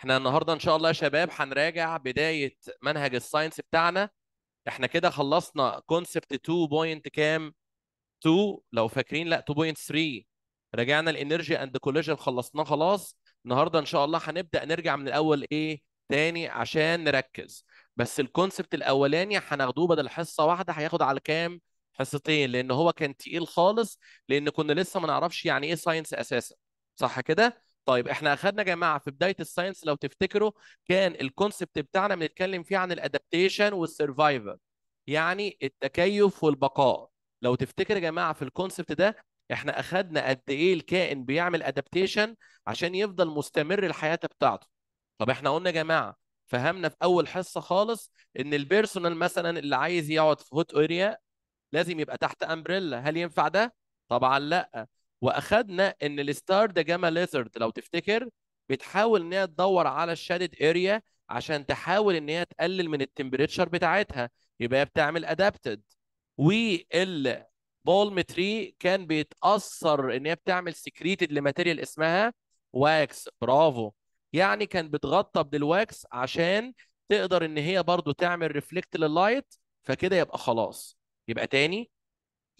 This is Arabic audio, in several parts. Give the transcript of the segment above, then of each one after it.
احنا النهارده ان شاء الله يا شباب هنراجع بدايه منهج الساينس بتاعنا احنا كده خلصنا كونسبت 2 بوينت كام 2 لو فاكرين لا 2.3 راجعنا الانرجي اند كوليجن خلصناه خلاص النهارده ان شاء الله هنبدا نرجع من الاول ايه تاني عشان نركز بس الكونسبت الاولاني هناخدوه بدل حصه واحده هياخد على كام حصتين لان هو كان تقيل خالص لان كنا لسه ما نعرفش يعني ايه ساينس اساسا صح كده طيب احنا اخذنا يا جماعه في بدايه الساينس لو تفتكروا كان الكونسبت بتاعنا بنتكلم فيه عن الادابتيشن والسرفايفل يعني التكيف والبقاء لو تفتكر يا جماعه في الكونسبت ده احنا اخذنا قد ايه الكائن بيعمل ادابتيشن عشان يفضل مستمر الحياه بتاعته طب احنا قلنا يا جماعه فهمنا في اول حصه خالص ان البيرسونال مثلا اللي عايز يقعد في هوت اريا لازم يبقى تحت امبريلا هل ينفع ده طبعا لا واخدنا ان الستار ده جاما ليزرد لو تفتكر بتحاول ان هي تدور على الشادد اريا عشان تحاول ان هي تقلل من التمبريتشر بتاعتها يبقى هي بتعمل ادابتد والبولم تري كان بيتاثر ان هي بتعمل سكريتد لماتيريال اسمها واكس برافو يعني كان بتغطى بالواكس عشان تقدر ان هي برضو تعمل ريفلكت لللايت فكده يبقى خلاص يبقى تاني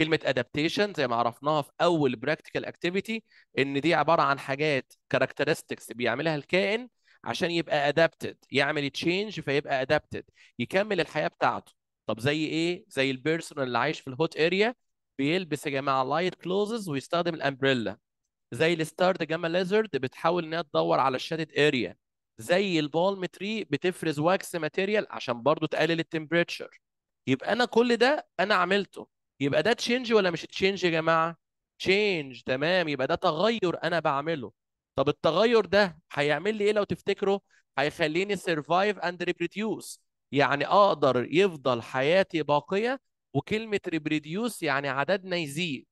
كلمه ادابتيشن زي ما عرفناها في اول براكتيكال اكتيفيتي ان دي عباره عن حاجات كاركترستكس بيعملها الكائن عشان يبقى ادابتد يعمل تشينج فيبقى ادابتد يكمل الحياه بتاعته طب زي ايه زي البيرسون اللي عايش في الهوت اريا بيلبس يا جماعه لايت كلوزز ويستخدم الامبريلا زي الستارد جاما ليزرد بتحاول انها تدور على الشادد اريا زي البالم تري بتفرز واكس ماتيريال عشان برضو تقلل التمبريتشر يبقى انا كل ده انا عملته يبقى ده تشينج ولا مش تشينج يا جماعه تشينج تمام يبقى ده تغير انا بعمله طب التغير ده هيعمل لي ايه لو تفتكروا هيخليني سيرفايف اند ريبريديوس يعني اقدر يفضل حياتي باقيه وكلمه ريبريديوس يعني عددنا يزيد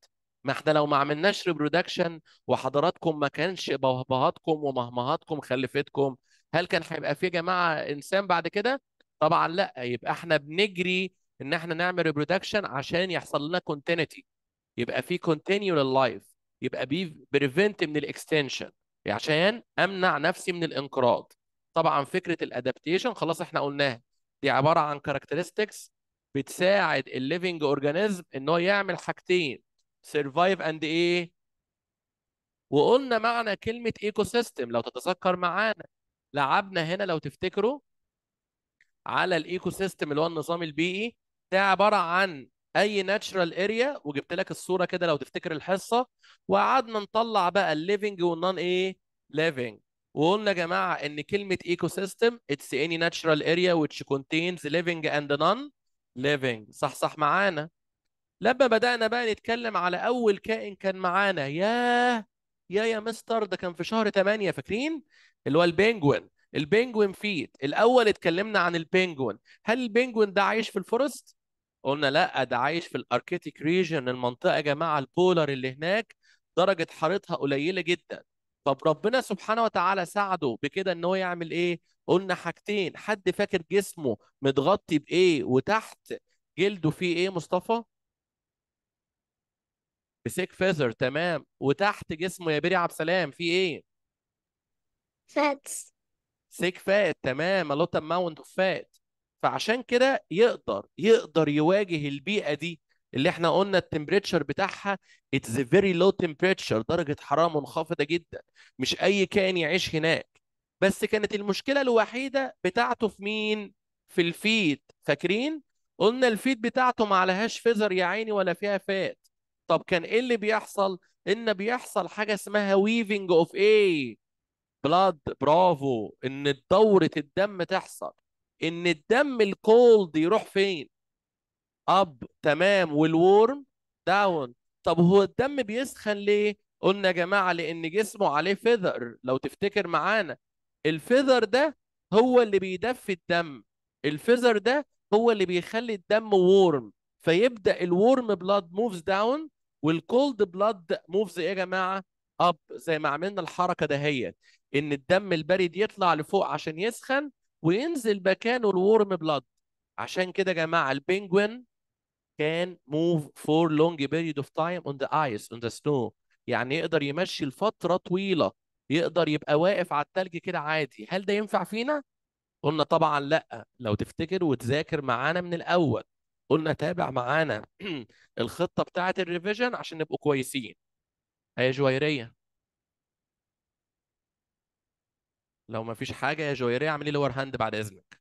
ما احنا لو ما عملناش ريبرودكشن وحضراتكم ما كانش بهبهاتكم ومهمهاتكم خلفتكم هل كان هيبقى في يا جماعه انسان بعد كده طبعا لا يبقى احنا بنجري ان احنا نعمل ريبرودكشن عشان يحصل لنا كونتينيتي يبقى في كونتينيو لللايف يبقى بي بريفنت من الاكستنشن عشان امنع نفسي من الانقراض طبعا فكره الادابتيشن خلاص احنا قلناها دي عباره عن كاركترستكس بتساعد الليفنج اورجانيزم ان هو يعمل حاجتين سرفايف اند ايه وقلنا معنى كلمه ايكو سيستم لو تتذكر معانا لعبنا هنا لو تفتكروا على الايكو سيستم اللي هو النظام البيئي ده عباره عن اي ناتشرال اريا وجبت لك الصوره كده لو تفتكر الحصه وقعدنا نطلع بقى الليفنج والنون ايه ليفنج وقلنا يا جماعه ان كلمه ايكو سيستم اتس اني ناتشرال اريا which contains living and non living صح صح معانا لما بدانا بقى نتكلم على اول كائن كان معانا يا يا يا مستر ده كان في شهر 8 فاكرين اللي هو البنجوين البنجوين فيت الاول اتكلمنا عن البنجوين هل البنجوين ده عايش في الفورست قلنا لا ده عايش في الاركتيك ريجن المنطقه يا جماعه البولر اللي هناك درجه حرارتها قليله جدا طب ربنا سبحانه وتعالى ساعده بكده ان هو يعمل ايه قلنا حاجتين حد فاكر جسمه متغطي بايه وتحت جلده فيه ايه مصطفى بسيك فيزر تمام وتحت جسمه يا بيري عبد السلام فيه ايه فاتس سيك فات تمام a اماونت اوف فات فعشان كده يقدر يقدر يواجه البيئه دي اللي احنا قلنا التمبريتشر بتاعها اتس فيري لو تمبريتشر درجه حراره منخفضه جدا مش اي كائن يعيش هناك بس كانت المشكله الوحيده بتاعته في مين في الفيد فاكرين قلنا الفيد بتاعته ما عليهاش فيزر يا عيني ولا فيها فات طب كان ايه اللي بيحصل ان بيحصل حاجه اسمها ويفنج اوف ايه بلاد برافو ان دوره الدم تحصل ان الدم الكولد يروح فين اب تمام والورم داون طب هو الدم بيسخن ليه قلنا يا جماعه لان جسمه عليه فيذر لو تفتكر معانا الفيذر ده هو اللي بيدفي الدم الفيذر ده هو اللي بيخلي الدم وورم فيبدا الورم بلاد موفز داون والكولد بلاد موفز ايه يا جماعه اب زي ما عملنا الحركه دهيت ان الدم البارد يطلع لفوق عشان يسخن وينزل مكانه الورم بلاد عشان كده يا جماعه البنجوين كان موف فور لونج بيريد اوف تايم اون ذا ايس اون ذا سنو يعني يقدر يمشي لفتره طويله يقدر يبقى واقف على التلج كده عادي هل ده ينفع فينا قلنا طبعا لا لو تفتكر وتذاكر معانا من الاول قلنا تابع معانا الخطه بتاعه الريفيجن عشان نبقوا كويسين هي جويريه لو ما فيش حاجه يا جويريه اعمل لي لور هاند بعد اذنك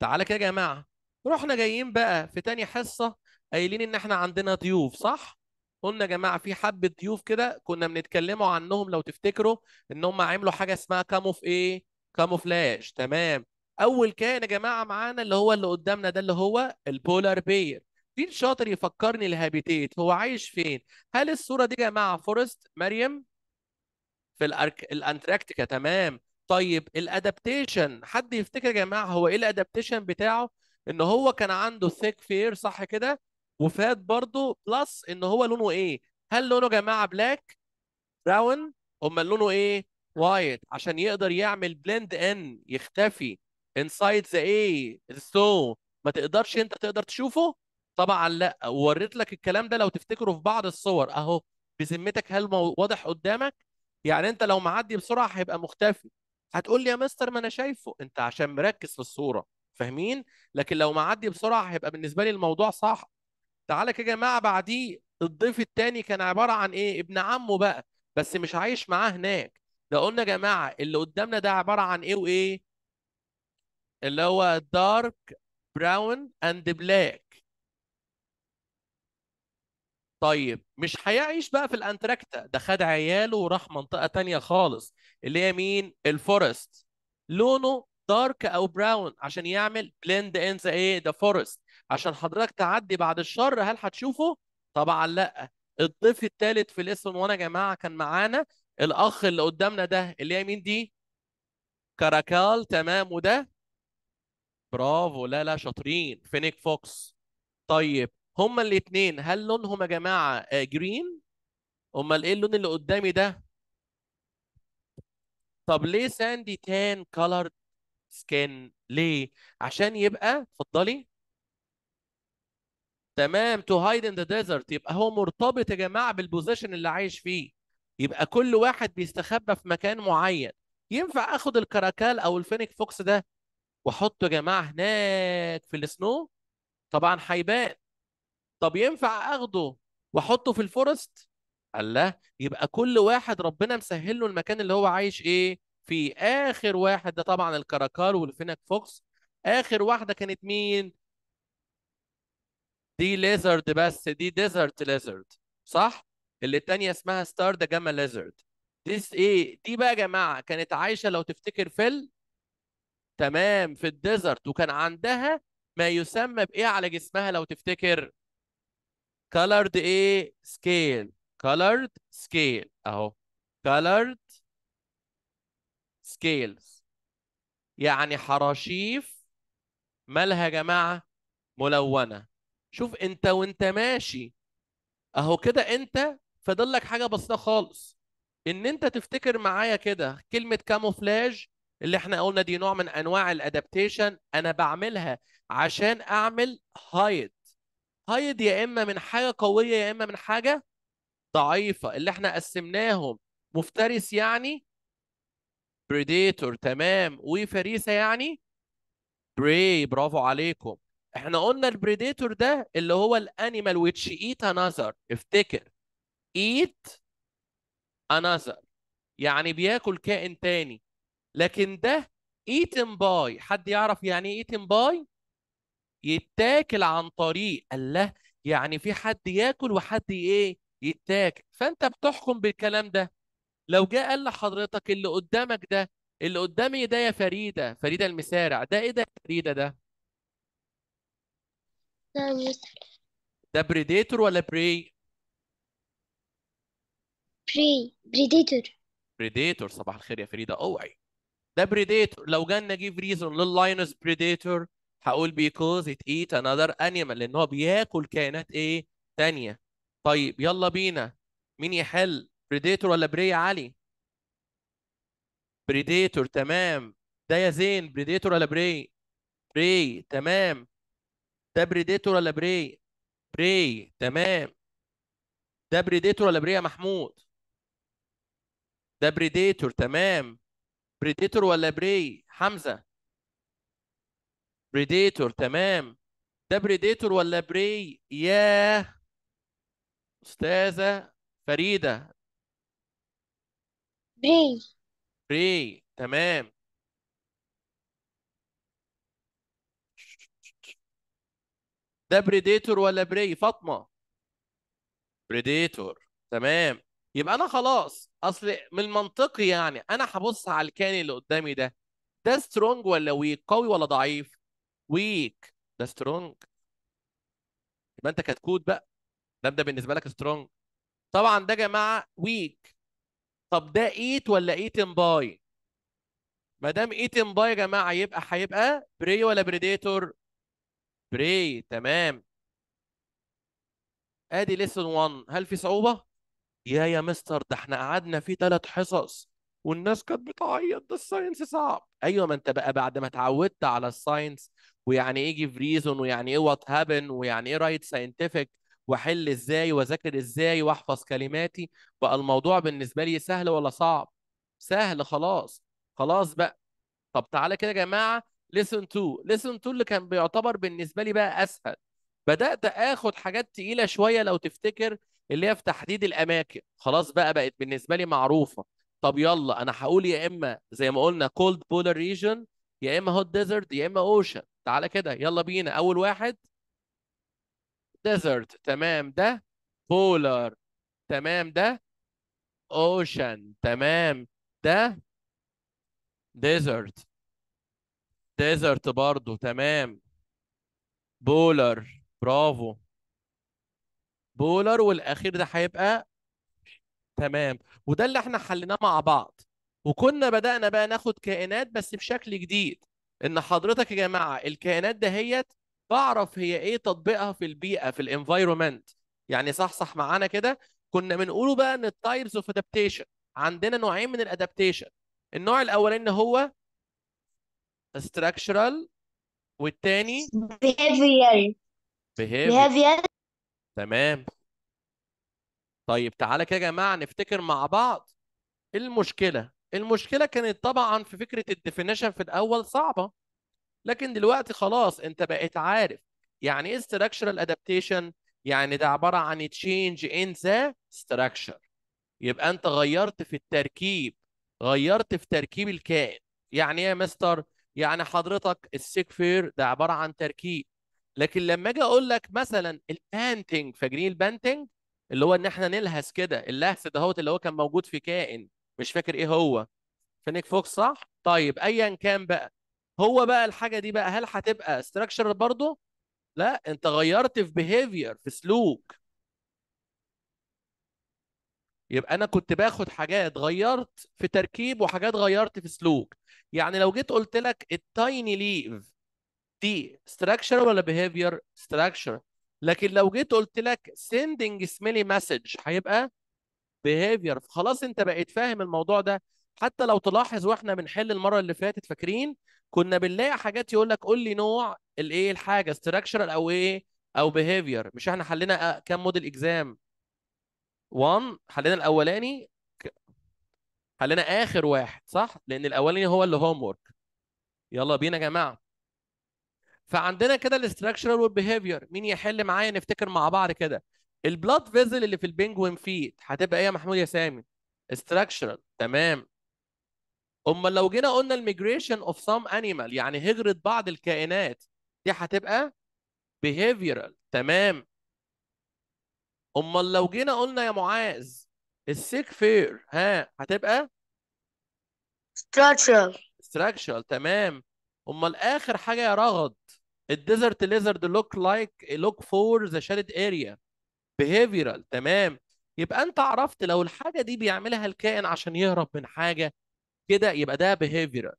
تعالى كده يا جماعه رحنا جايين بقى في تاني حصه قايلين ان احنا عندنا ضيوف صح قلنا يا جماعه في حبه ضيوف كده كنا بنتكلموا عنهم لو تفتكروا ان هم عملوا حاجه اسمها كاموف ايه كاموفلاج تمام اول كان يا جماعه معانا اللي هو اللي قدامنا ده اللي هو البولار بير مين شاطر يفكرني الهابيتيت هو عايش فين هل الصوره دي يا جماعه فورست مريم في الأرك... الانتاركتيكا تمام طيب الادابتيشن حد يفتكر يا جماعه هو ايه الادابتيشن بتاعه ان هو كان عنده ثيك فير صح كده وفات برضه بلس ان هو لونه ايه هل لونه يا جماعه بلاك براون امال لونه ايه وايت عشان يقدر يعمل بلند ان يختفي انسايد ذا ايه سو ما تقدرش انت تقدر تشوفه طبعا لا ووريت لك الكلام ده لو تفتكره في بعض الصور اهو بذمتك هل واضح قدامك يعني انت لو معدي بسرعه هيبقى مختفي هتقول لي يا مستر ما انا شايفه انت عشان مركز في الصوره فاهمين لكن لو معدي بسرعه هيبقى بالنسبه لي الموضوع صح تعالى كده يا جماعه بعديه الضيف الثاني كان عباره عن ايه ابن عمه بقى بس مش عايش معاه هناك ده قلنا يا جماعه اللي قدامنا ده عباره عن ايه وايه اللي هو دارك براون اند بلاك طيب مش هيعيش بقى في الانتراكتا ده خد عياله وراح منطقه تانية خالص اللي هي مين الفورست لونه دارك او براون عشان يعمل بلند ان ذا ايه ذا فورست عشان حضرتك تعدي بعد الشر هل هتشوفه طبعا لا الضيف الثالث في الاسم وانا يا جماعه كان معانا الاخ اللي قدامنا ده اللي هي مين دي كاراكال تمام وده برافو لا لا شاطرين فينيك فوكس طيب هما الاثنين هل لونهم يا جماعه جرين آه، امال ايه اللون اللي قدامي ده طب ليه ساندي تان كولر سكين ليه عشان يبقى اتفضلي تمام تو هايد ان ذا ديزرت يبقى هو مرتبط يا جماعه بالبوزيشن اللي عايش فيه يبقى كل واحد بيستخبى في مكان معين ينفع اخد الكراكال او الفينيك فوكس ده واحطه يا جماعه هناك في السنو طبعا هيبان طب ينفع اخده واحطه في الفورست الله يبقى كل واحد ربنا مسهل له المكان اللي هو عايش ايه في اخر واحد ده طبعا الكراكال والفينك فوكس اخر واحده كانت مين دي ليزرد بس دي ديزرت ليزرد صح اللي التانية اسمها ستار ده جاما ليزرد دي ايه دي بقى يا جماعه كانت عايشه لو تفتكر في ال... تمام في الديزرت وكان عندها ما يسمى بايه على جسمها لو تفتكر colored ايه scale colored scale اهو colored scales يعني حراشيف مالها يا جماعه ملونه شوف انت وانت ماشي اهو كده انت فاضل لك حاجه بسيطه خالص ان انت تفتكر معايا كده كلمه كاموفلاج اللي احنا قلنا دي نوع من انواع الادابتيشن انا بعملها عشان اعمل هايد هايد يا اما من حاجه قويه يا اما من حاجه ضعيفه اللي احنا قسمناهم مفترس يعني بريديتور تمام وفريسه يعني براي برافو عليكم احنا قلنا البريديتور ده اللي هو الانيمال which eat another افتكر eat another يعني بياكل كائن تاني لكن ده eaten by حد يعرف يعني ايه eaten by يتاكل عن طريق الله يعني في حد ياكل وحد ايه يتاكل فانت بتحكم بالكلام ده لو جاء قال لحضرتك اللي قدامك ده اللي قدامي ده يا فريده فريده المسارع ده ايه ده يا فريده ده ده بريديتور ولا بري بري بريديتور بريديتور صباح الخير يا فريده اوعي ده بريديتور لو جالنا جيف ريزون لللاينس بريديتور هقول because it eat another animal لان هو بياكل كائنات ايه تانية طيب يلا بينا مين يحل بريديتور ولا بري يا علي بريديتور تمام ده يا زين بريديتور ولا بري بري تمام ده بريديتور ولا بري بري تمام ده بريديتور ولا بري يا محمود ده بريديتور تمام بريديتور ولا بري حمزه بريديتور تمام ده بريديتور ولا بري ياه استاذه فريده بري بري تمام ده بريديتور ولا بري فاطمه بريديتور تمام يبقى انا خلاص اصل من المنطقي يعني انا هبص على الكائن اللي قدامي ده ده سترونج ولا ويك قوي ولا ضعيف ويك ده سترونج يبقى انت كتكوت بقى ده ده بالنسبه لك سترونج طبعا ده يا جماعه ويك طب ده ايت ولا ايتن باي ما دام ايتن باي يا جماعه يبقى هيبقى بري ولا بريديتور بري تمام ادي ليسون 1 هل في صعوبه يا يا مستر ده احنا قعدنا فيه ثلاث حصص والناس كانت بتعيط ده الساينس صعب ايوه ما انت بقى بعد ما اتعودت على الساينس ويعني ايه جيف ريزون ويعني ايه وات هابن ويعني ايه رايت ساينتفك واحل ازاي واذاكر ازاي واحفظ كلماتي بقى الموضوع بالنسبه لي سهل ولا صعب سهل خلاص خلاص بقى طب تعالى كده يا جماعه ليسن تو ليسن تو اللي كان بيعتبر بالنسبه لي بقى اسهل بدات اخد حاجات تقيله شويه لو تفتكر اللي هي في تحديد الاماكن خلاص بقى بقت بالنسبه لي معروفه طب يلا انا هقول يا اما زي ما قلنا كولد بولر ريجن يا اما هوت ديزرت يا اما اوشن تعالى كده يلا بينا اول واحد ديزرت تمام ده بولر تمام ده اوشن تمام ده ديزرت ديزرت برضو تمام بولر برافو بولر والاخير ده هيبقى تمام وده اللي احنا حليناه مع بعض وكنا بدأنا بقى ناخد كائنات بس بشكل جديد ان حضرتك يا جماعه الكائنات دهيت بعرف هي ايه تطبيقها في البيئه في الانفايرومنت يعني صحصح معانا كده كنا بنقوله بقى ان التايبس اوف ادابتيشن عندنا نوعين من الادابتيشن النوع الاولاني هو structural والتاني behavior behavior تمام طيب تعالى كده يا جماعه نفتكر مع بعض المشكله المشكله كانت طبعا في فكره الديفينيشن في الاول صعبه لكن دلوقتي خلاص انت بقيت عارف يعني ايه structural adaptation يعني ده عباره عن تشينج ان ذا structure يبقى انت غيرت في التركيب غيرت في تركيب الكائن يعني ايه يا مستر يعني حضرتك السيكفير فير ده عباره عن تركيب لكن لما اجي اقول لك مثلا البانتنج فاكرين البانتنج اللي هو ان احنا نلهس كده اللهس دهوت اللي هو كان موجود في كائن مش فاكر ايه هو فينيك فوكس صح طيب ايا كان بقى هو بقى الحاجه دي بقى هل هتبقى ستراكشر برضه لا انت غيرت في بيهيفير في سلوك يبقى انا كنت باخد حاجات غيرت في تركيب وحاجات غيرت في سلوك يعني لو جيت قلت لك التايني ليف دي ستراكشر ولا بيهيفير ستراكشر لكن لو جيت قلت لك سيندنج سميلي مسج هيبقى بيهيفير فخلاص انت بقيت فاهم الموضوع ده حتى لو تلاحظ واحنا بنحل المره اللي فاتت فاكرين كنا بنلاقي حاجات يقول لك قول لي نوع الايه الحاجه ستراكشرال او ايه او بيهيفير مش احنا حلينا آه، كام موديل اكزام 1 حلينا الاولاني حلينا اخر واحد صح لان الاولاني هو اللي هوم ورك يلا بينا يا جماعه فعندنا كده الاستراكشرال والبيهيفير مين يحل معايا نفتكر مع بعض كده البلاد فيزل اللي في البنجوين فيت هتبقى ايه يا محمود يا سامي؟ استراكشرال تمام امال لو جينا قلنا الميجريشن اوف سام انيمال يعني هجره بعض الكائنات دي هتبقى بيهيفيرال تمام امال لو جينا قلنا يا معاذ السيك فير ها هتبقى ستراكشرال ستراكشرال تمام امال اخر حاجه يا رغد الديزرت ليزرد لوك لايك لوك فور ذا شادد اريا بيهيفيرال تمام يبقى انت عرفت لو الحاجه دي بيعملها الكائن عشان يهرب من حاجه كده يبقى ده بيهيفيرال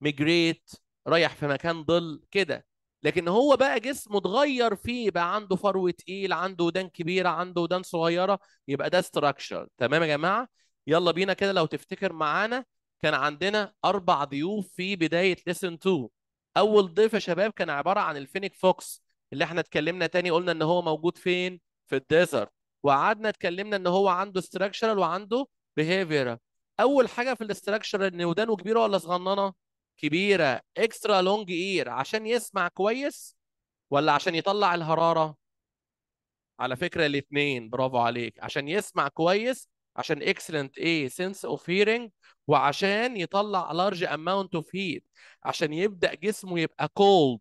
ميجريت رايح في مكان ضل كده لكن هو بقى جسمه اتغير فيه بقى عنده فروه تقيل عنده ودان كبيره عنده ودان صغيره يبقى ده ستراكشر تمام يا جماعه يلا بينا كده لو تفتكر معانا كان عندنا اربع ضيوف في بدايه ليسن 2 اول ضيف يا شباب كان عباره عن الفينيك فوكس اللي احنا اتكلمنا تاني قلنا ان هو موجود فين في الديزرت وقعدنا اتكلمنا ان هو عنده استراكشرال وعنده بيهيفيرال اول حاجه في الاستراكشرال ان ودانه كبيره ولا صغننه كبيره اكسترا لونج اير عشان يسمع كويس ولا عشان يطلع الحراره على فكره الاثنين برافو عليك عشان يسمع كويس عشان اكسلنت ايه سنس اوف هيرنج وعشان يطلع لارج اماونت اوف هيت عشان يبدا جسمه يبقى كولد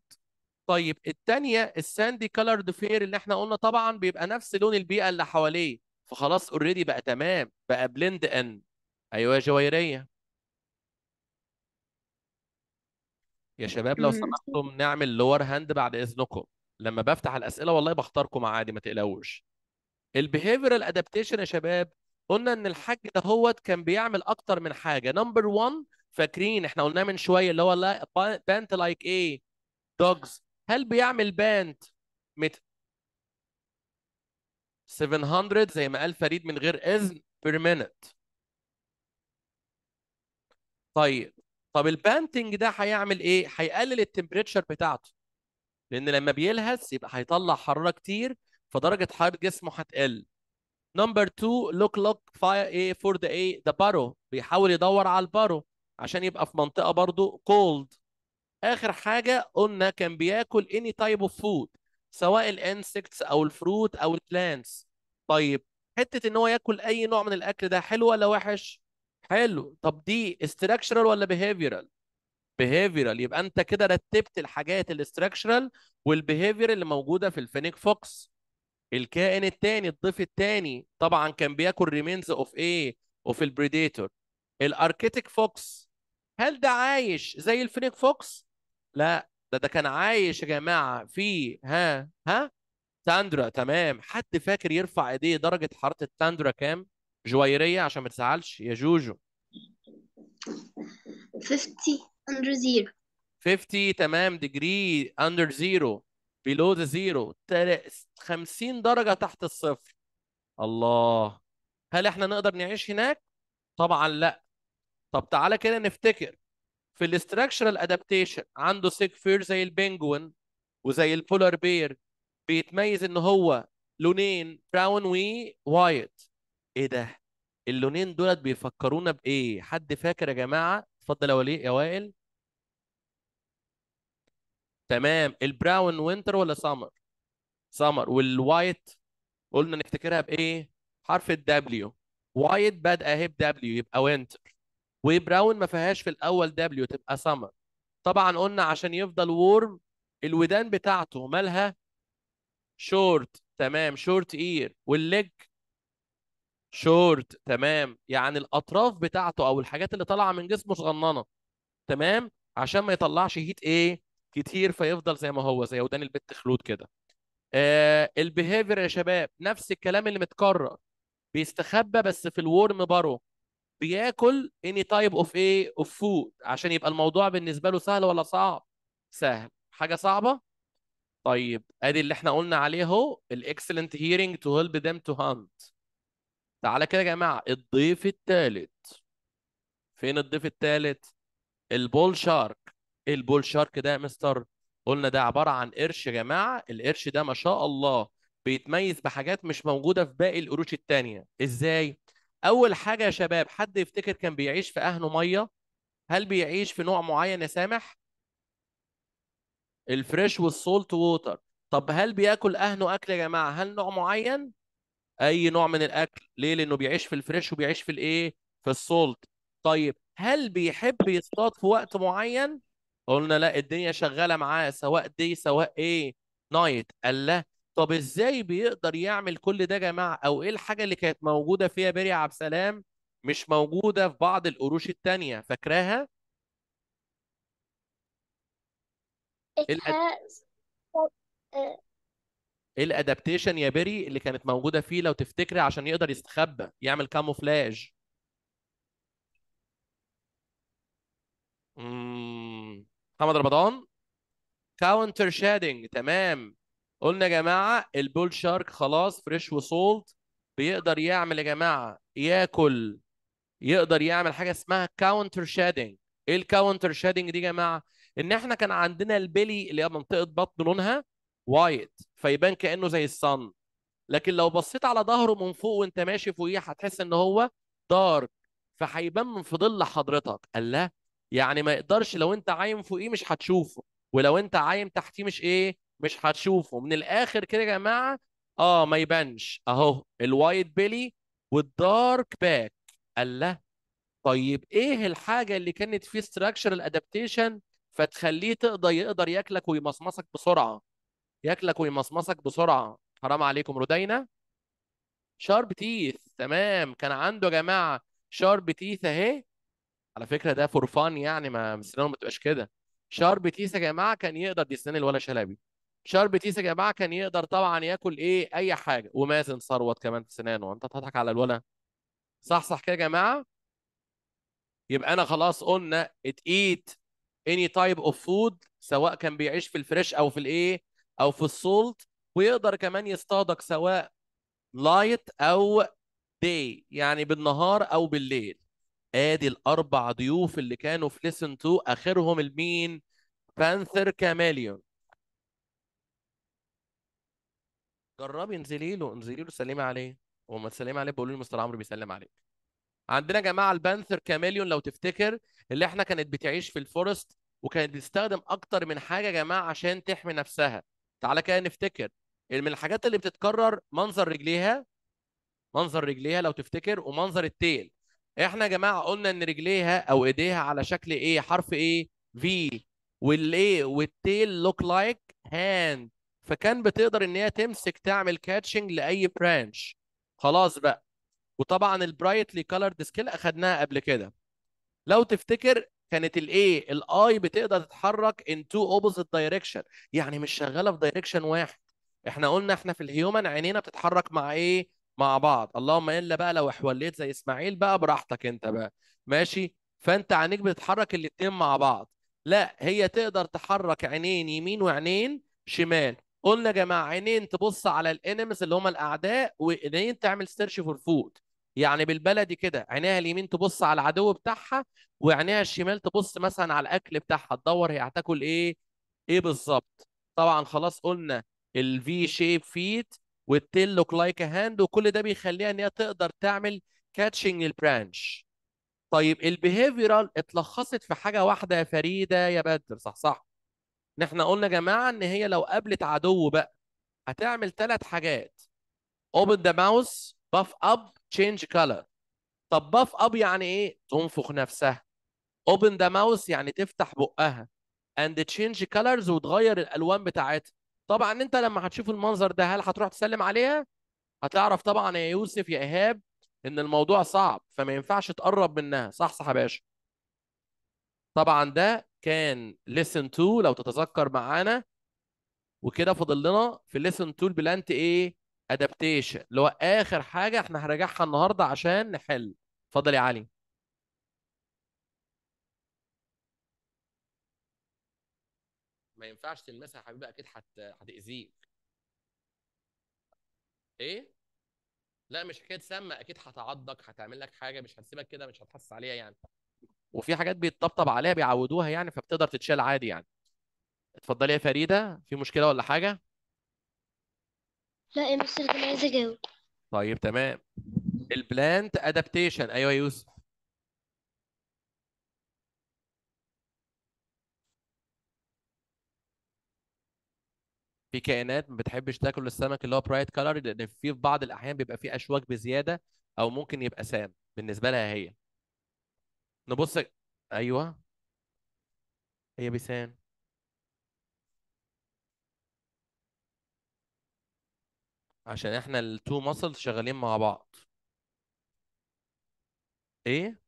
طيب الثانيه الساندي كالرد فير اللي احنا قلنا طبعا بيبقى نفس لون البيئه اللي حواليه فخلاص اوريدي بقى تمام بقى بلند ان ايوه جويريه يا شباب لو سمحتم نعمل لور هاند بعد اذنكم لما بفتح الاسئله والله بختاركم عادي ما تقلقوش البيهيفيرال ادابتيشن يا شباب قلنا ان الحاج ده هو كان بيعمل اكتر من حاجه نمبر 1 فاكرين احنا قلناها من شويه اللي هو بانت لايك ايه دوجز هل بيعمل باند مت 700 زي ما قال فريد من غير اذن بير مينت طيب طب البانتنج ده هيعمل ايه هيقلل التمبريتشر بتاعته لان لما بيلهس يبقى هيطلع حراره كتير فدرجه حراره جسمه هتقل نمبر 2 لوك لوك فور ذا ايه ذا بارو بيحاول يدور على البارو عشان يبقى في منطقه برضو كولد اخر حاجه قلنا كان بياكل اني تايب اوف فود سواء الانسكتس او الفروت او البلانتس طيب حته ان هو ياكل اي نوع من الاكل ده حلو ولا وحش حلو طب دي استراكشرال ولا بيهيفيرال بيهيفيرال يبقى انت كده رتبت الحاجات الاستراكشرال والبيهيفير اللي موجوده في الفينيك فوكس الكائن الثاني الضيف الثاني طبعا كان بياكل ريمينز اوف ايه اوف البريديتور الاركتيك فوكس هل ده عايش زي الفينيك فوكس لا ده ده كان عايش يا جماعه في ها ها تاندرا تمام حد فاكر يرفع ايديه درجه حراره التاندرا كام جويريه عشان ما تزعلش يا جوجو 50 اندر زيرو 50 تمام ديجري اندر زيرو بيلو ذا زيرو 50 درجه تحت الصفر الله هل احنا نقدر نعيش هناك طبعا لا طب تعالى كده نفتكر في الاستراكشرال ادابتيشن عنده سيك فير زي البنجوين وزي البولار بير بيتميز ان هو لونين براون ووايت ايه ده اللونين دولت بيفكرونا بايه حد فاكر يا جماعه اتفضل يا وليد يا وائل تمام البراون وينتر ولا سمر سمر والوايت قلنا نفتكرها بايه حرف الدبليو وايت بادئه اهي بدبليو يبقى وينتر وبراون ما فيهاش في الاول دبليو تبقى سمر طبعا قلنا عشان يفضل وورم الودان بتاعته مالها شورت تمام شورت اير والليج شورت تمام يعني الاطراف بتاعته او الحاجات اللي طالعه من جسمه صغننه تمام عشان ما يطلعش هيت ايه كتير فيفضل زي ما هو زي ودان البت خلود كده آه البيهيفير يا شباب نفس الكلام اللي متكرر بيستخبى بس في الورم بارو بياكل اني تايب اوف ايه اوف فود عشان يبقى الموضوع بالنسبه له سهل ولا صعب سهل حاجه صعبه طيب ادي اللي احنا قلنا عليه اهو الاكسلنت هيرنج تو هيلب ذم تو هانت تعالى كده يا جماعه الضيف الثالث فين الضيف الثالث البول شارك البول شارك ده يا مستر قلنا ده عباره عن قرش يا جماعه القرش ده ما شاء الله بيتميز بحاجات مش موجوده في باقي القروش الثانيه ازاي اول حاجه يا شباب حد يفتكر كان بيعيش في اهله ميه هل بيعيش في نوع معين يا سامح الفريش والسولت ووتر طب هل بياكل اهنه اكل يا جماعه هل نوع معين اي نوع من الاكل ليه لانه بيعيش في الفريش وبيعيش في الايه في السولت طيب هل بيحب يصطاد في وقت معين قلنا لا الدنيا شغاله معاه سواء دي سواء ايه نايت قال له طب ازاي بيقدر يعمل كل ده يا جماعه او ايه الحاجه اللي كانت موجوده فيها بيري عبد السلام مش موجوده في بعض القروش التانيه فاكراها ايه الادابتيشن إيه يا بيري اللي كانت موجوده فيه لو تفتكري عشان يقدر يستخبى يعمل كاموفلاج محمد رمضان كاونتر شادنج تمام قلنا يا جماعه البول شارك خلاص فريش وسولد بيقدر يعمل يا جماعه ياكل يقدر يعمل حاجه اسمها كاونتر شادنج ايه الكاونتر شادنج دي يا جماعه ان احنا كان عندنا البلي اللي هي منطقه بطن لونها وايت فيبان كانه زي الصن لكن لو بصيت على ظهره من فوق وانت ماشي فوقيه هتحس ان هو دارك فهيبان من في ظل حضرتك الله يعني ما يقدرش لو انت عايم فوقيه مش هتشوفه ولو انت عايم تحتيه مش ايه مش هتشوفه من الاخر كده يا جماعه اه ما يبانش اهو الوايت بيلي والدارك باك الله طيب ايه الحاجه اللي كانت فيه ستراكشر ادابتيشن فتخليه تقدر يقدر ياكلك ويمصمصك بسرعه ياكلك ويمصمصك بسرعه حرام عليكم رودينا شارب تيث تمام كان عنده يا جماعه شارب تيث اهي على فكره ده فور فان يعني ما سنانه ما تبقاش كده شارب تيث يا جماعه كان يقدر يسنان الولا شلبي شارب تيس يا جماعه كان يقدر طبعا ياكل ايه اي حاجه ومازن ثروت كمان في سنانه انت تضحك على الولا صح صح كده يا جماعه يبقى انا خلاص قلنا ات ايت اني تايب اوف فود سواء كان بيعيش في الفريش او في الايه او في السولت ويقدر كمان يصطادك سواء لايت او دي يعني بالنهار او بالليل ادي الاربع ضيوف اللي كانوا في ليسن 2 اخرهم المين بانثر كاميليون جربي انزلي له انزلي له سلمي عليه وما تسلمي عليه بقول له مستر عمرو بيسلم عليك عندنا يا جماعه البانثر كاميليون لو تفتكر اللي احنا كانت بتعيش في الفورست وكانت بتستخدم اكتر من حاجه يا جماعه عشان تحمي نفسها تعالى كده نفتكر من الحاجات اللي بتتكرر منظر رجليها منظر رجليها لو تفتكر ومنظر التيل احنا يا جماعه قلنا ان رجليها او ايديها على شكل ايه حرف ايه في والايه والتيل لوك لايك هاند فكان بتقدر ان هي تمسك تعمل كاتشنج لاي برانش خلاص بقى وطبعا البرايتلي كولرد سكيل اخدناها قبل كده لو تفتكر كانت الايه الاي بتقدر تتحرك ان تو اوبوزيت دايركشن يعني مش شغاله في دايركشن واحد احنا قلنا احنا في الهيومن عينينا بتتحرك مع ايه مع بعض اللهم الا بقى لو حوليت زي اسماعيل بقى براحتك انت بقى ماشي فانت عينيك بتتحرك الاثنين مع بعض لا هي تقدر تحرك عينين يمين وعينين شمال قلنا يا جماعه عينين تبص على الانيمز اللي هم الاعداء وايدين تعمل سيرش فور فود يعني بالبلدي كده عينيها اليمين تبص على العدو بتاعها وعينيها الشمال تبص مثلا على الاكل بتاعها تدور هي هتاكل ايه ايه بالظبط طبعا خلاص قلنا الفي شيب فيت والتيل لوك لايك هاند وكل ده بيخليها ان هي تقدر تعمل كاتشنج البرانش طيب البيهيفيرال اتلخصت في حاجه واحده يا فريده يا بدر صح صح ان احنا قلنا يا جماعه ان هي لو قابلت عدو بقى هتعمل ثلاث حاجات open the ماوس buff up change color طب باف اب يعني ايه؟ تنفخ نفسها. اوبن ذا ماوس يعني تفتح بقها. اند تشينج كلرز وتغير الالوان بتاعتها. طبعا انت لما هتشوف المنظر ده هل هتروح تسلم عليها؟ هتعرف طبعا يا يوسف يا ايهاب ان الموضوع صعب فما ينفعش تقرب منها، صح صح يا باشا؟ طبعا ده كان ليسن 2 لو تتذكر معانا وكده فاضل لنا في ليسن 2 البلانت ايه ادابتيشن اللي هو اخر حاجه احنا هنراجعها النهارده عشان نحل اتفضل يا علي ما ينفعش تلمسها يا حبيبي اكيد هتاذيك ايه لا مش حكايه سامه اكيد هتعضك هتعمل لك حاجه مش هتسيبك كده مش هتحس عليها يعني وفي حاجات بيتطبطب عليها بيعودوها يعني فبتقدر تتشال عادي يعني اتفضلي يا فريدة في مشكلة ولا حاجة؟ لا يا مستر انا عايز اجاوب طيب تمام البلانت ادابتيشن ايوه يا يوسف في كائنات ما بتحبش تاكل السمك اللي هو برايت كلر لان في بعض الاحيان بيبقى فيه اشواك بزياده او ممكن يبقى سام بالنسبه لها هي نبص ايوه هي بيسان عشان احنا التو ماسلز شغالين مع بعض ايه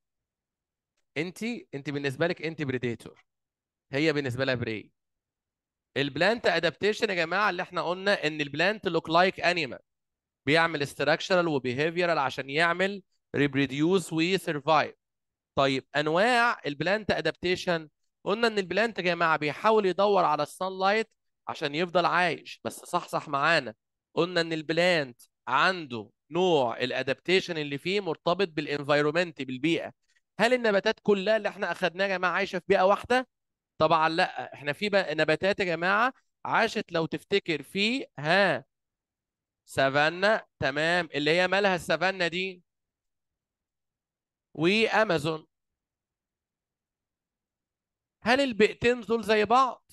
انت انت بالنسبه لك انت بريديتور هي بالنسبه لها بري البلانت ادابتيشن يا جماعه اللي احنا قلنا ان البلانت لوك لايك انيمال بيعمل استراكشرال وبيهيفيرال عشان يعمل ريبريديوس سيرفايف طيب انواع البلانت ادابتيشن قلنا ان البلانت يا جماعه بيحاول يدور على السان لايت عشان يفضل عايش بس صحصح معانا قلنا ان البلانت عنده نوع الادابتيشن اللي فيه مرتبط بالانفايرومنت بالبيئه هل النباتات كلها اللي احنا اخذناها يا جماعه عايشه في بيئه واحده طبعا لا احنا في نباتات يا جماعه عاشت لو تفتكر في ها سافانا تمام اللي هي مالها السافانا دي وامازون هل البيئتين دول زي بعض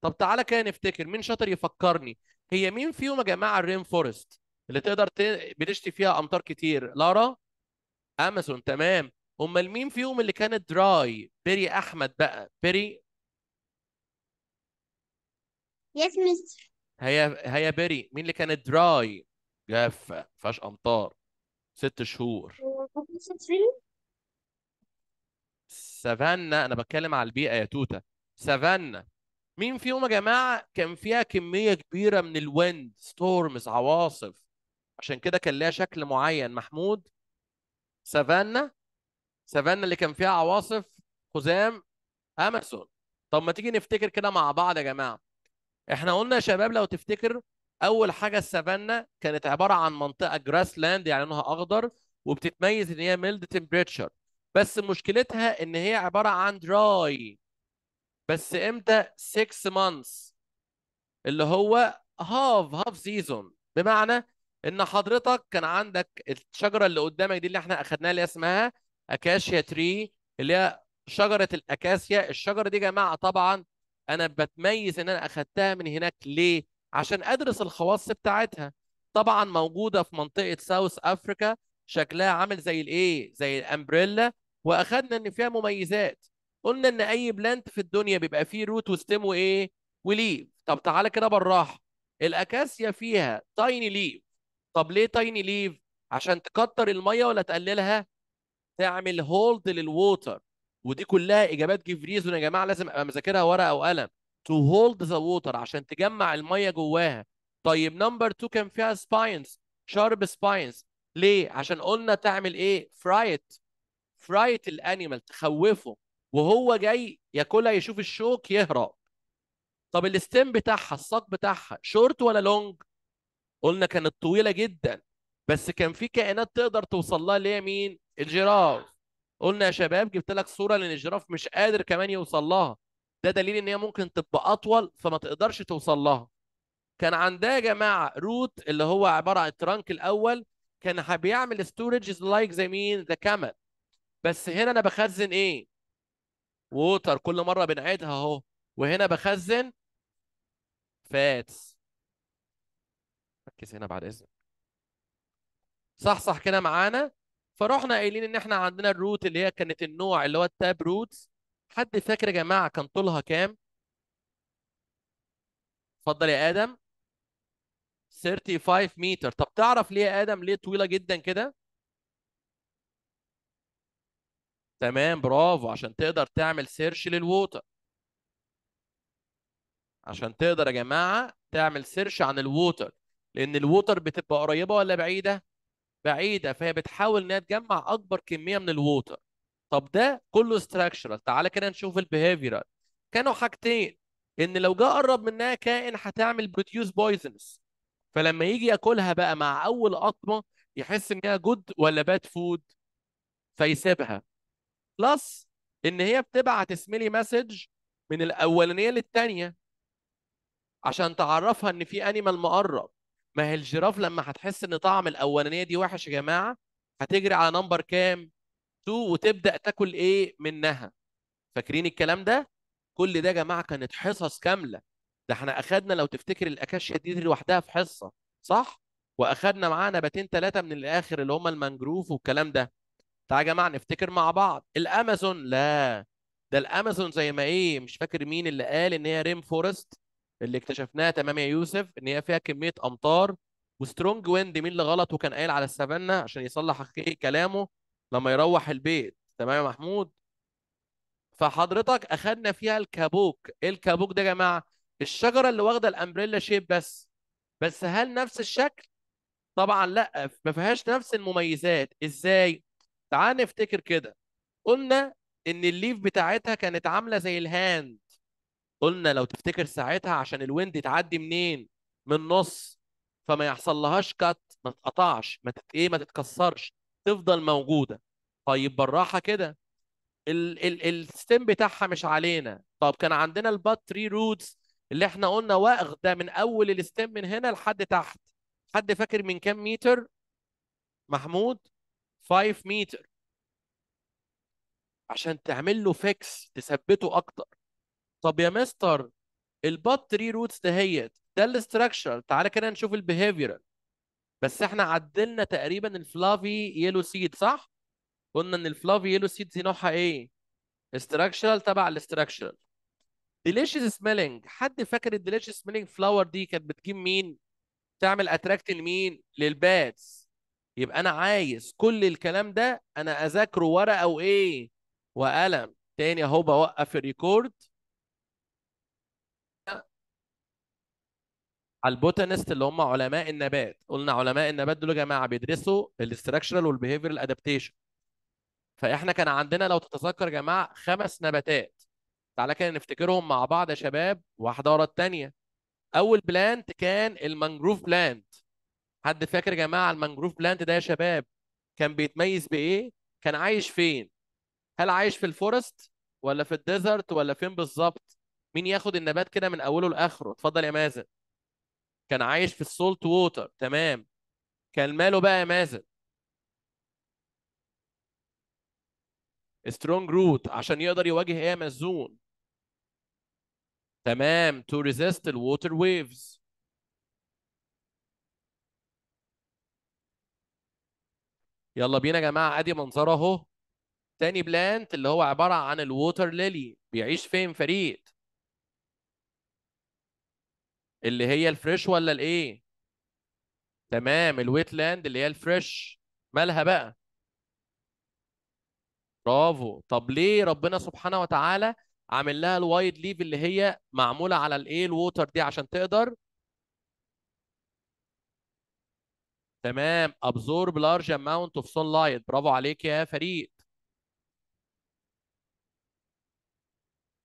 طب تعالى كده نفتكر مين شاطر يفكرني هي مين فيهم يا جماعه الرين فورست اللي تقدر ت... بتشتي فيها امطار كتير لارا امازون تمام امال مين فيهم اللي كانت دراي بيري احمد بقى بيري يس مستر هي هي بيري مين اللي كانت دراي جافه ما فيهاش امطار ست شهور سافانا انا بتكلم على البيئه يا توتا سافانا مين فيهم يا جماعه كان فيها كميه كبيره من الويند ستورمز عواصف عشان كده كان لها شكل معين محمود سافانا سافانا اللي كان فيها عواصف حزام امازون طب ما تيجي نفتكر كده مع بعض يا جماعه احنا قلنا يا شباب لو تفتكر اول حاجه السافانا كانت عباره عن منطقه جراس لاند يعني لونها اخضر وبتتميز ان هي ميلد تمبريتشر بس مشكلتها ان هي عباره عن دراي بس امتى 6 مانثس اللي هو هاف هاف سيزون بمعنى ان حضرتك كان عندك الشجره اللي قدامك دي اللي احنا اخدناها اللي اسمها اكاشيا تري اللي هي شجره الاكاسيا الشجره دي يا جماعه طبعا انا بتميز ان انا اخدتها من هناك ليه عشان ادرس الخواص بتاعتها طبعا موجوده في منطقه ساوث افريكا شكلها عامل زي الايه زي الامبريلا واخدنا ان فيها مميزات قلنا ان اي بلانت في الدنيا بيبقى فيه روت وستيم وايه وليف طب تعالى كده بالراحه الاكاسيا فيها تايني ليف طب ليه تايني ليف عشان تكتر الميه ولا تقللها تعمل هولد للووتر ودي كلها اجابات جيف ريزون يا جماعه لازم ابقى مذاكرها ورقه وقلم تو هولد ذا ووتر عشان تجمع الميه جواها طيب نمبر 2 كان فيها سباينز شارب سباينز ليه عشان قلنا تعمل ايه فرايت فرايت الانيمال تخوفه وهو جاي ياكلها يشوف الشوك يهرب طب الستيم بتاعها الساق بتاعها شورت ولا لونج قلنا كانت طويله جدا بس كان في كائنات تقدر توصل لها اللي هي مين الجراف قلنا يا شباب جبت لك صوره لان الجراف مش قادر كمان يوصل لها ده دليل ان هي ممكن تبقى اطول فما تقدرش توصل لها كان عندها يا جماعه روت اللي هو عباره عن الترانك الاول كان بيعمل ستورجز لايك زي مين ذا كامل بس هنا انا بخزن ايه ووتر كل مره بنعيدها اهو وهنا بخزن فاتس ركز هنا بعد اذنك صح صح كده معانا فرحنا قايلين ان احنا عندنا الروت اللي هي كانت النوع اللي هو التاب روت حد فاكر يا جماعه كان طولها كام اتفضل يا ادم 35 متر طب تعرف ليه يا ادم ليه طويله جدا كده تمام برافو عشان تقدر تعمل سيرش للووتر عشان تقدر يا جماعه تعمل سيرش عن الووتر لان الووتر بتبقى قريبه ولا بعيده بعيده فهي بتحاول انها تجمع اكبر كميه من الووتر طب ده كله ستراكشرال تعالى كده نشوف البيهيفيرال كانوا حاجتين ان لو جه قرب منها كائن هتعمل بروديوس بويزنس فلما يجي ياكلها بقى مع اول قطمه يحس إنها جود ولا باد فود فيسيبها بلس ان هي بتبعت اسملي مسج من الاولانيه للثانيه عشان تعرفها ان في انيمال مقرب ما هي الجراف لما هتحس ان طعم الاولانيه دي وحش يا جماعه هتجري على نمبر كام 2 وتبدا تاكل ايه منها فاكرين الكلام ده كل ده يا جماعه كانت حصص كامله ده احنا اخدنا لو تفتكر الاكاشيا دي لوحدها في حصه صح واخدنا معانا نباتين ثلاثه من الاخر اللي هم المانجروف والكلام ده تعالى يا جماعه نفتكر مع بعض الامازون لا ده الامازون زي ما ايه مش فاكر مين اللي قال ان هي ريم فورست اللي اكتشفناها تمام يا يوسف ان هي فيها كميه امطار وسترونج ويند مين اللي غلط وكان قايل على السافانا عشان يصلح كلامه لما يروح البيت تمام يا محمود فحضرتك اخذنا فيها الكابوك ايه الكابوك ده يا جماعه الشجره اللي واخده الامبريلا شيب بس بس هل نفس الشكل طبعا لا ما فيهاش نفس المميزات ازاي تعال نفتكر كده قلنا ان الليف بتاعتها كانت عامله زي الهاند قلنا لو تفتكر ساعتها عشان الويند تعدي منين من النص فما يحصل لهاش كات ما تتقطعش ما تت... ايه ما تتكسرش تفضل موجوده طيب بالراحه كده ال... ال... الستيم بتاعها مش علينا طب كان عندنا البات تري روتس اللي احنا قلنا واخده من اول الستيم من هنا لحد تحت حد فاكر من كام متر محمود 5 متر عشان تعمل له فيكس تثبته اكتر طب يا مستر البط تري روتس دهيت ده الاستراكشر تعالى كده نشوف البيهيفيرال بس احنا عدلنا تقريبا الفلافي يلو سيد صح قلنا ان الفلافي يلو سيد دي نوعها ايه استراكشرال تبع الاستراكشرال ديليشيس سميلينج حد فاكر الديليشيس سميلينج فلاور دي كانت بتجيب مين تعمل اتراكت لمين للباتس يبقى انا عايز كل الكلام ده انا اذاكره ورقه وايه وقلم تاني اهو بوقف الريكورد على البوتانست اللي هم علماء النبات قلنا علماء النبات دول يا جماعه بيدرسوا الاستراكشرال والبيهيفيرال ادابتيشن فاحنا كان عندنا لو تتذكر يا جماعه خمس نباتات تعالى كده نفتكرهم مع بعض يا شباب واحده ورا الثانيه اول بلانت كان المانجروف بلانت حد فاكر يا جماعه المانجروف بلانت ده يا شباب كان بيتميز بايه؟ كان عايش فين؟ هل عايش في الفورست ولا في الديزرت ولا فين بالظبط؟ مين ياخد النبات كده من اوله لاخره؟ اتفضل يا مازن. كان عايش في السولت ووتر تمام. كان ماله بقى يا مازن؟ سترونج روت عشان يقدر يواجه ايه يا مزون؟ تمام تو ريزيست الووتر ويفز يلا بينا يا جماعه ادي منظره اهو تاني بلانت اللي هو عباره عن الووتر ليلي بيعيش فين فريد اللي هي الفريش ولا الايه تمام الويت لاند اللي هي الفريش مالها بقى برافو طب ليه ربنا سبحانه وتعالى عامل لها الوايد ليف اللي هي معموله على الايه الووتر دي عشان تقدر تمام absorb large amount of sunlight برافو عليك يا فريد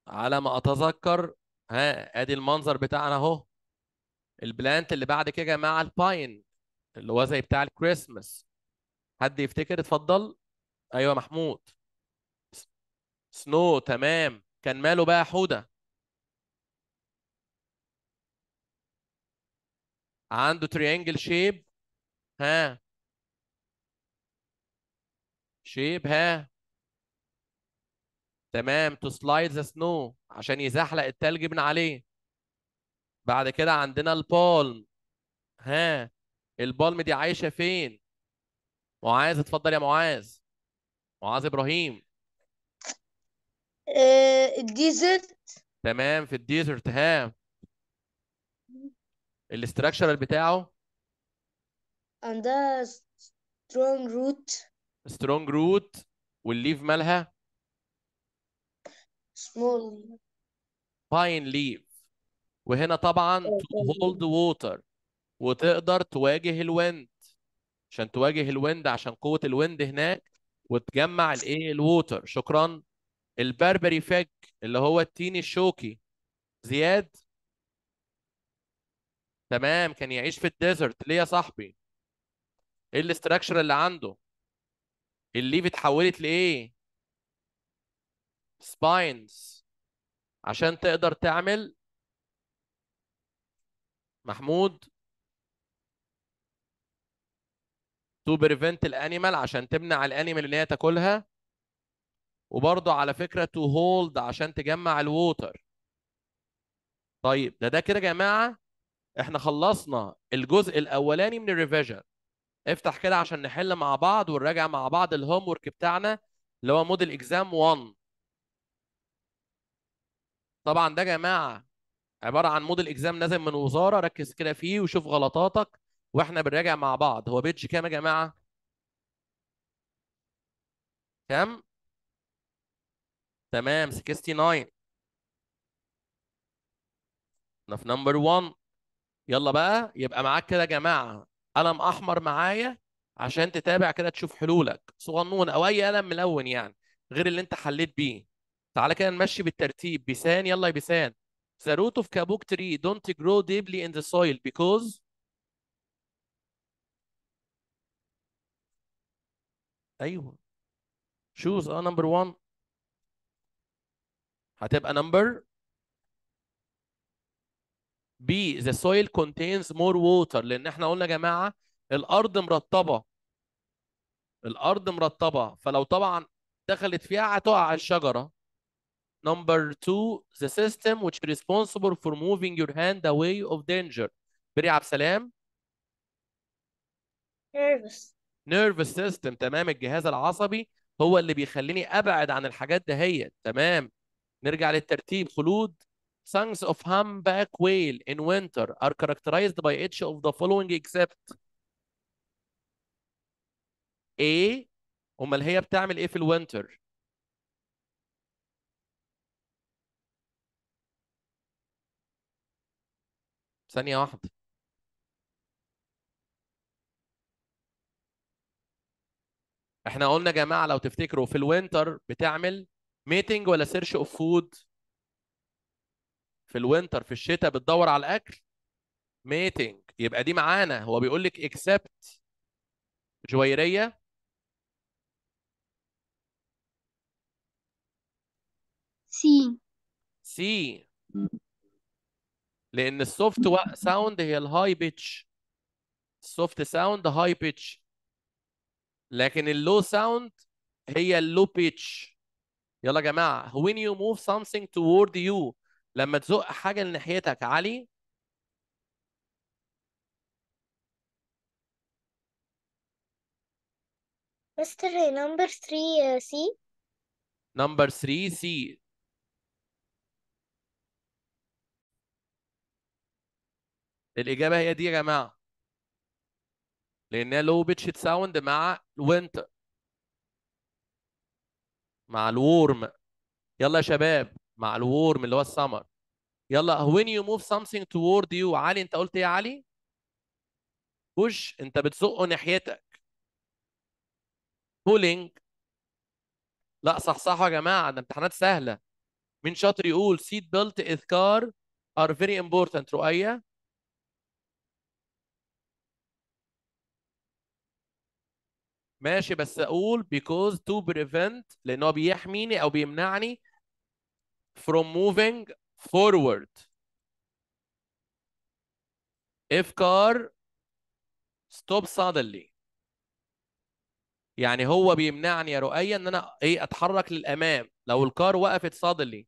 على ما اتذكر ها ادي المنظر بتاعنا اهو البلانت اللي بعد كده يا جماعه الباين اللي هو زي بتاع الكريسماس حد يفتكر اتفضل ايوه محمود سنو تمام كان ماله بقى حوده عنده تريانجل شيب ها شيب ها تمام تو سلايد ذا سنو عشان يزحلق التلج من عليه بعد كده عندنا البالم ها البالم دي عايشه فين معاذ اتفضل يا معاذ معاذ ابراهيم آه، الديزرت تمام في الديزرت ها الاستراكشر بتاعه and the strong root strong root والليف مالها small pine leaf وهنا طبعا to hold water وتقدر تواجه الويند عشان تواجه الويند عشان قوة الويند هناك وتجمع الايه الووتر شكرا البربري فيج اللي هو التين الشوكي زياد تمام كان يعيش في الديزرت ليه يا صاحبي ايه الاستراكشر اللي عنده الليف اتحولت لايه سباينز عشان تقدر تعمل محمود تو بريفنت الانيمال عشان تمنع الانيمال ان هي تاكلها وبرضه على فكره تو هولد عشان تجمع الووتر طيب ده ده كده يا جماعه احنا خلصنا الجزء الاولاني من الريفيجن افتح كده عشان نحل مع بعض ونراجع مع بعض الهوم ورك بتاعنا اللي هو موديل اكزام 1 طبعا ده يا جماعه عباره عن موديل اكزام نازل من وزاره ركز كده فيه وشوف غلطاتك واحنا بنراجع مع بعض هو بيتش كام يا جماعه كام تمام 69 احنا في نمبر 1 يلا بقى يبقى معاك كده يا جماعه قلم احمر معايا عشان تتابع كده تشوف حلولك صغنون او اي قلم ملون يعني غير اللي انت حليت بيه تعالى كده نمشي بالترتيب بيسان يلا يا بيسان The root of kabuk tree don't grow deeply in the soil because ايوه شوز اه نمبر 1 هتبقى نمبر بي the soil contains more water لان احنا قلنا يا جماعه الارض مرطبه الارض مرطبه فلو طبعا دخلت فيها هتقع الشجره Number two, the system which is responsible for moving your hand away of danger. بري عبد السلام. Nervous. Nervous system تمام الجهاز العصبي هو اللي بيخليني ابعد عن الحاجات دهيت تمام. نرجع للترتيب خلود Songs of humpback whale in winter are characterized by each of the following except A امال هي بتعمل ايه في الوينتر؟ ثانية واحدة احنا قلنا يا جماعة لو تفتكروا في الوينتر بتعمل ميتنج ولا سيرش اوف فود؟ في الوينتر في الشتاء بتدور على الاكل ميتنج يبقى دي معانا هو بيقول لك اكسبت جويريه سي سي لان السوفت ساوند هي الهاي بيتش السوفت ساوند هاي بيتش لكن اللو ساوند هي اللو بيتش يلا يا جماعه when you move something toward you لما تزق حاجه لناحيتك علي مستر هي نمبر 3 سي آه، نمبر 3 سي الإجابة هي دي يا جماعة لأنها لو بيتش ساوند مع الوينتر مع الورم يلا يا شباب مع الورم اللي هو السمر يلا when you move something toward you علي انت قلت ايه يا علي؟ بوش انت بتزقه ناحيتك بولينج لا صح صح يا جماعه ده امتحانات سهله مين شاطر يقول سيت بيلت اذكار ار فيري امبورتنت رؤيه ماشي بس اقول because to prevent لان هو بيحميني او بيمنعني from moving forward if car stop suddenly يعني هو بيمنعني يا رؤية ان انا ايه اتحرك للامام لو الكار وقفت suddenly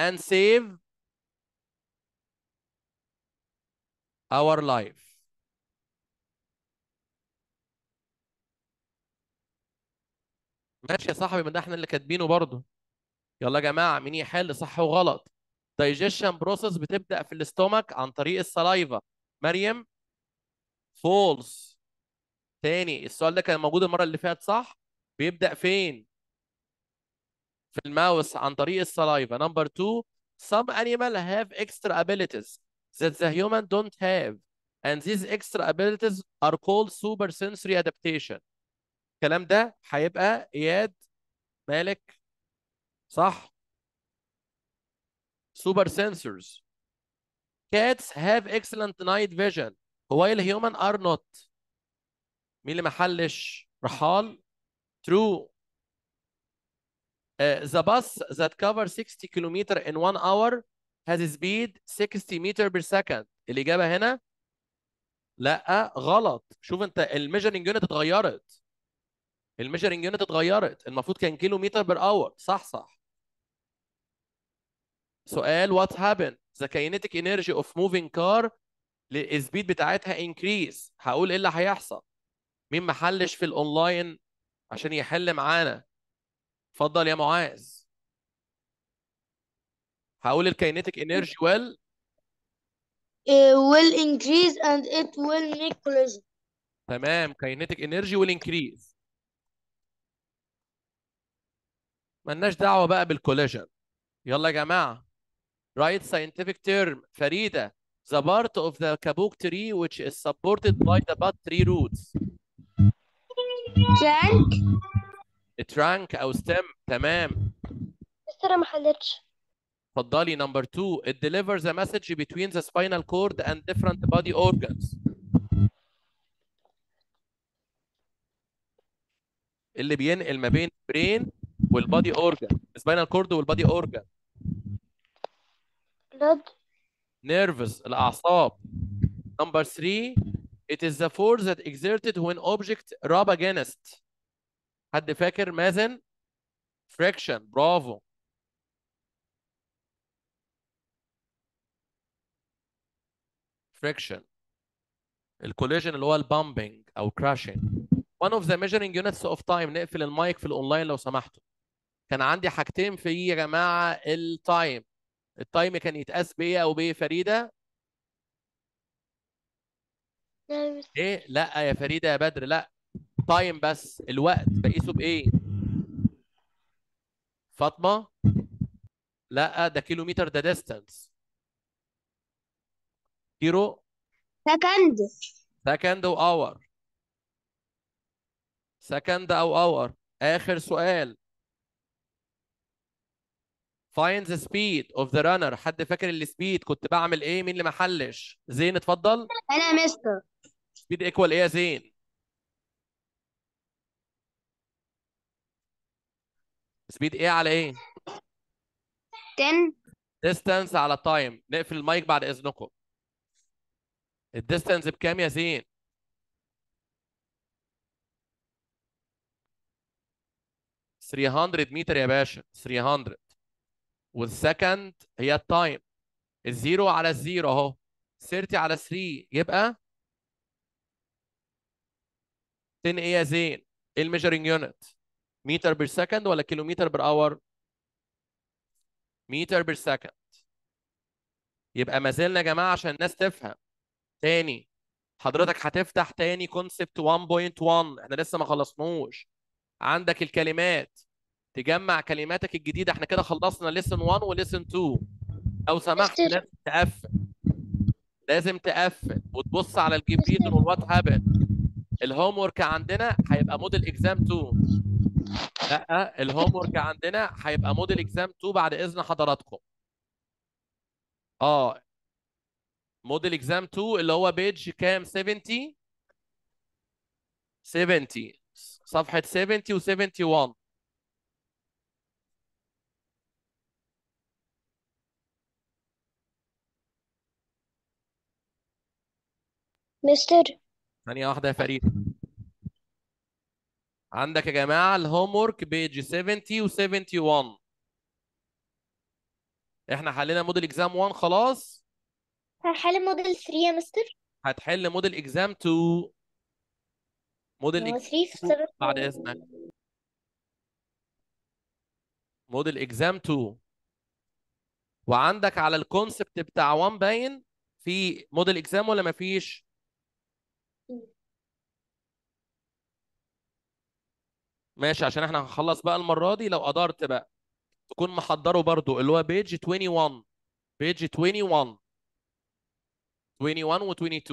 and save our life ماشي يا صاحبي ما ده احنا اللي كاتبينه برضه يلا يا جماعه مين يحل إيه؟ صح وغلط digestion process بتبدا في الاستومك عن طريق السلايفا مريم فولس تاني السؤال ده كان موجود المره اللي فاتت صح بيبدا فين في الماوس عن طريق السلايفا نمبر 2 some animal have extra abilities that the human don't have and these extra abilities are called super sensory adaptation الكلام ده هيبقى اياد مالك صح سوبر سنسورز كاتس هاف اكسلنت نايت فيجن هو الهيومن ار نوت مين اللي محلش رحال ترو ذا باس ذات كفر 60 كيلومتر ان 1 اور هاز سبيد 60 متر بير سكند الاجابه هنا لا غلط شوف انت الميجرنج يونت اتغيرت الميجرنج يونت اتغيرت المفروض كان كيلو متر بير اور صح صح سؤال وات هابن ذا كاينيتيك انرجي اوف موفينج كار السبيد بتاعتها انكريز هقول ايه اللي هيحصل مين محلش في الاونلاين عشان يحل معانا اتفضل يا معاذ هقول الكاينيتيك انرجي ويل ويل انكريز اند ات ويل ميك collision تمام كاينيتيك انرجي ويل انكريز ملناش دعوه بقى بالكوليجن يلا يا جماعه right scientific term, Farida, the part of the kabuk tree which is supported by the bud tree roots. Trunk. Trunk أو stem تمام. لسه ما حلتش. اتفضلي number two it delivers a message between the spinal cord and different body organs. اللي بينقل ما بين brain والbody organ spinal cord والbody organ blood nervous الأعصاب number three it is the force that exerted when object rub against حد فاكر مازن friction برافو friction الكوليجن اللي هو البامبنج او crashing one of the measuring units of time نقفل المايك في الاونلاين لو سمحتوا كان عندي حاجتين في يا جماعه التايم التايم كان يتقاس بايه او بيه فريده ايه لا يا فريده يا بدر لا تايم بس الوقت بقيسه بايه فاطمه لا ده كيلومتر ده ديستانس كيلو سكند سكند واور سكند او اور اخر سؤال فايند ذا سبيد اوف ذا رانر حد فاكر السبيد كنت بعمل ايه مين اللي محلش زين اتفضل انا يا مستر سبيد ايكوال ايه يا زين سبيد ايه على ايه 10 ديستانس على تايم نقفل المايك بعد اذنكم الديستانس بكام يا زين three hundred متر يا باشا 300 والسكند هي التايم الزيرو على الزيرو اهو 30 على 3 يبقى 10 ايه يا زين؟ ايه الميجرنج يونت؟ متر بير سكند ولا كيلومتر بير اور؟ متر بير سكند يبقى ما زلنا يا جماعه عشان الناس تفهم تاني حضرتك هتفتح تاني كونسبت 1.1 احنا لسه ما خلصناهوش عندك الكلمات تجمع كلماتك الجديده احنا كده خلصنا ليسن 1 وليسن 2 لو سمحت لازم تقفل لازم تقفل وتبص على الجيم ليدر والوات هابن الهوم ورك عندنا هيبقى موديل اكزام 2 لا الهوم ورك عندنا هيبقى موديل اكزام 2 بعد اذن حضراتكم اه موديل اكزام 2 اللي هو بيج كام 70 70 صفحه 70 و71 مستر ثانية واحدة يا فريد عندك يا جماعة الهوم ورك بيج 70 و 71 احنا حلينا موديل اكزام 1 خلاص هنحل موديل 3 يا مستر هتحل موديل اكزام 2 موديل اكزام 3 في 7 بعد اذنك موديل اكزام 2 وعندك على الكونسبت بتاع 1 باين في موديل اكزام ولا مفيش؟ ماشي عشان احنا هنخلص بقى المره دي لو قدرت بقى تكون محضره برضو اللي هو بيج 21 بيج 21 21 و 22